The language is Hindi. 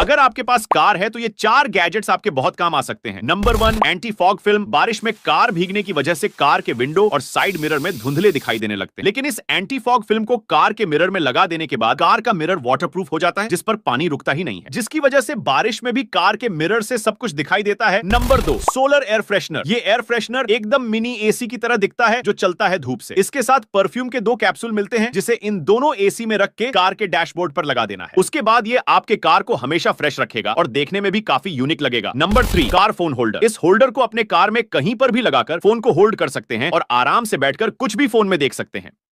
अगर आपके पास कार है तो ये चार गैजेट्स आपके बहुत काम आ सकते हैं number one anti fog film बारिश में कार भीगने की वजह से कार के विंडो और साइड मिरर में धुंधले दिखाई देने लगते हैं लेकिन इस एंटी फॉग फिल्म को कार के मिरर में लगा देने के बाद कार का मिरर वाटरप्रूफ हो जाता है जिस पर पानी रुकता ही नहीं है जिसकी वजह से बारिश में भी कार के मिरर से सब कुछ दिखाई देता है नंबर दो सोलर एयर फ्रेशनर ये एयर फ्रेशनर एकदम मिनी एसी की तरह दिखता है जो चलता है धूप से इसके साथ परफ्यूम के दो कैप्सूल मिलते हैं जिसे इन दोनों एसी में रख के कार के डैशबोर्ड पर लगा देना है उसके बाद ये आपके कार को हमेशा हमेशा फ्रेश रखेगा और देखने में भी काफी यूनिक लगेगा number three car phone holder इस होल्डर को अपने कार में कहीं पर भी लगाकर फोन को होल्ड कर सकते हैं और आराम से बैठकर कुछ भी फोन में देख सकते हैं